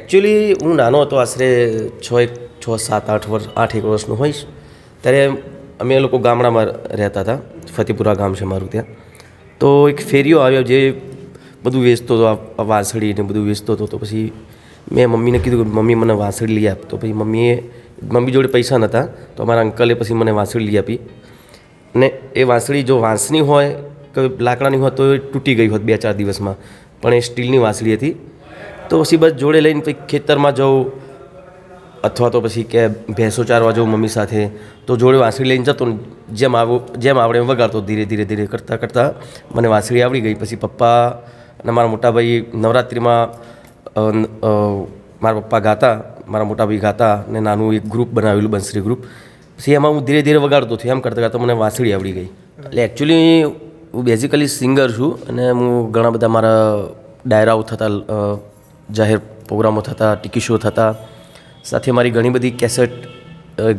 actually હું નાનો હતો આશરે છ એક છ સાત આઠ વર્ષ આઠ એક વર્ષનો હોઈશ ત્યારે અમે લોકો ગામડામાં રહેતા હતા ફતેપુરા ગામ છે મારું ત્યાં તો એક ફેરીઓ આવ્યો જે બધું વેચતો હતો આ વાંસળી ને બધું વેચતો હતો તો પછી મેં મમ્મીને કીધું કે મમ્મી મને વાંસળી લઈ આપ તો પછી મમ્મીએ મમ્મી જોડે પૈસા નહોતા તો અમારા અંકલે પછી મને વાંસળી લઈ આપી ને એ વાંસળી જો વાંસની હોય કે લાકડાની હોય તો એ તૂટી ગઈ હોત બે ચાર દિવસમાં પણ એ સ્ટીલની વાંસળી હતી તો પછી બસ જોડે લઈને પછી ખેતરમાં જાઉં અથવા તો પછી કે ભેંસો ચારવા જાઉં મમ્મી સાથે તો જોડે વાંસળી લઈને જતો જેમ આવું જેમ આવડે એમ વગાડતો ધીરે ધીરે ધીરે કરતાં કરતાં મને વાંસળી આવડી ગઈ પછી પપ્પા અને મારા મોટાભાઈ નવરાત્રિમાં મારા પપ્પા ગાતા મારા મોટાભાઈ ગાતા ને નાનું એક ગ્રુપ બનાવેલું બંસરી ગ્રુપ પછી એમાં હું ધીરે ધીરે વગાડતો થયો એમ કરતાં કરતાં મને વાંસળી આવડી ગઈ એટલે એકચ્યુઅલી હું બેઝિકલી સિંગર છું અને હું ઘણા બધા મારા ડાયરાઓ થતા જાહેર પ્રોગ્રામો થતા ટીકી શો થતા સાથે મારી ઘણી બધી કેસેટ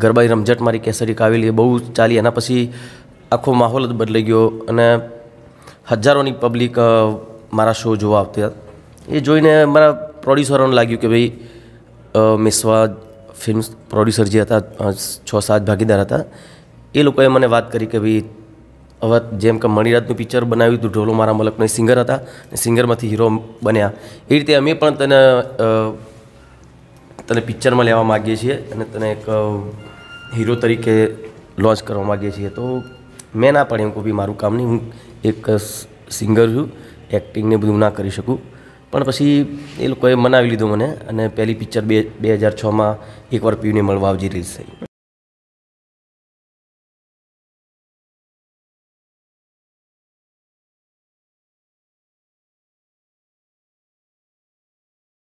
ગરબાઈ રમઝટ મારી કેસેટ એક આવેલી એ બહુ ચાલી એના પછી આખો માહોલ જ બદલાઈ ગયો અને હજારોની પબ્લિક મારા શો જોવા આવતી એ જોઈને મારા પ્રોડ્યુસરોને લાગ્યું કે ભાઈ મિસ્વા ફિલ્મ પ્રોડ્યુસર જે હતા છ સાત ભાગીદાર હતા એ લોકોએ મને વાત કરી કે ભાઈ હવે જેમ કે મણિરાજનું પિક્ચર બનાવ્યું હતું ઢોલો મારા મલકનો સિંગર હતા અને સિંગરમાંથી હીરો બન્યા એ રીતે અમે પણ તને તને પિક્ચરમાં લેવા માગીએ છીએ અને તને એક હીરો તરીકે લોન્ચ કરવા માગીએ છીએ તો મેં ના પાડી એમ કોઈ બી મારું કામ નહીં હું એક સિંગર છું એક્ટિંગને બધું ના કરી શકું પણ પછી એ લોકોએ મનાવી લીધું મને અને પહેલી પિક્ચર બે બે હજાર છમાં એકવાર પીવને મળવા આવજી રિલીઝ થઈ